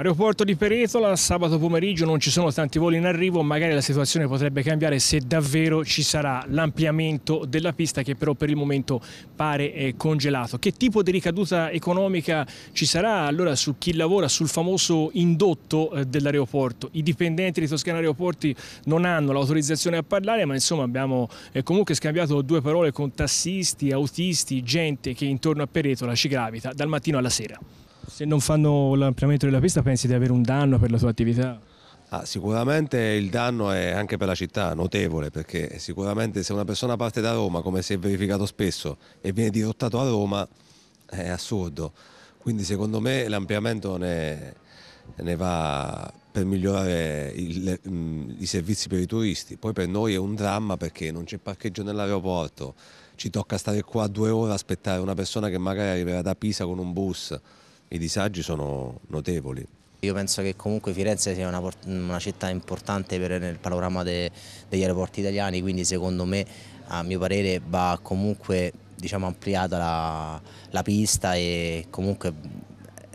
Aeroporto di Peretola, sabato pomeriggio non ci sono tanti voli in arrivo, magari la situazione potrebbe cambiare se davvero ci sarà l'ampliamento della pista che però per il momento pare eh, congelato. Che tipo di ricaduta economica ci sarà allora su chi lavora sul famoso indotto eh, dell'aeroporto? I dipendenti di Toscana Aeroporti non hanno l'autorizzazione a parlare ma insomma abbiamo eh, comunque scambiato due parole con tassisti, autisti, gente che intorno a Peretola ci gravita dal mattino alla sera. Se non fanno l'ampliamento della pista pensi di avere un danno per la tua attività? Ah, sicuramente il danno è anche per la città notevole perché sicuramente se una persona parte da Roma come si è verificato spesso e viene dirottato a Roma è assurdo quindi secondo me l'ampliamento ne, ne, va per migliorare il, mh, i servizi per i turisti poi per noi è un dramma perché non c'è parcheggio nell'aeroporto ci tocca stare qua due ore a aspettare una persona che magari arriverà da Pisa con un bus i disagi sono notevoli. Io penso che comunque Firenze sia una, una città importante per, nel panorama de, degli aeroporti italiani, quindi secondo me, a mio parere, va comunque diciamo, ampliata la, la pista e comunque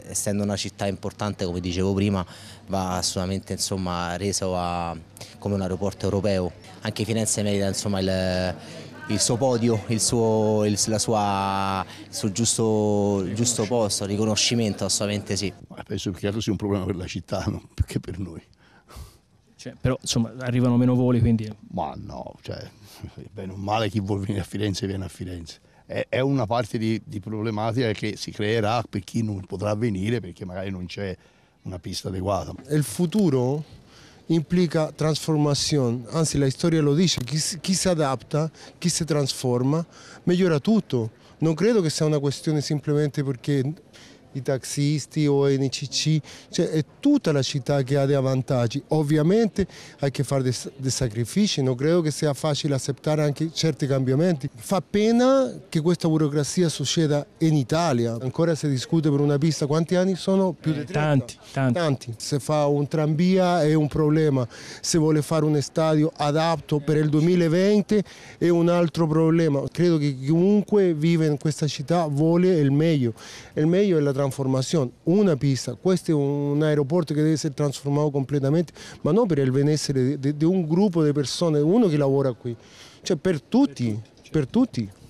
essendo una città importante, come dicevo prima, va assolutamente insomma, reso a, come un aeroporto europeo. Anche Firenze merita insomma, il, il suo podio, il suo, il, sua, il suo giusto, giusto, posto, riconoscimento assolutamente sì. Ma penso che altro sia un problema per la città, no? perché per noi. Cioè, però insomma arrivano meno voli quindi... Ma no, cioè, bene o male chi vuole venire a Firenze viene a Firenze. È, è una parte di, di problematica che si creerà per chi non potrà venire perché magari non c'è una pista adeguata. E il futuro implica trasformazione, anzi la storia lo dice, chi, chi si adatta, chi si trasforma, migliora tutto. Non credo che sia una questione semplicemente perché i taxisti o NCC, cioè è tutta la città che ha dei vantaggi. Ovviamente hai che fare dei, dei sacrifici, non credo che sia facile accettare anche certi cambiamenti. Fa pena che questa burocrazia succeda in Italia, ancora si discute per una pista quanti anni sono? Più di 30. Eh, tanti, tanti. tanti. Se fa un tranvia è un problema, se vuole fare un stadio adatto per il 2020 è un altro problema. Credo che chiunque vive in questa città vuole il meglio, il meglio è la trasformazione trasformazione, una pista, questo è un aeroporto che deve essere trasformato completamente, ma non per il benessere di, un gruppo di persone, uno che lavora qui, cioè per tutti, per tutti.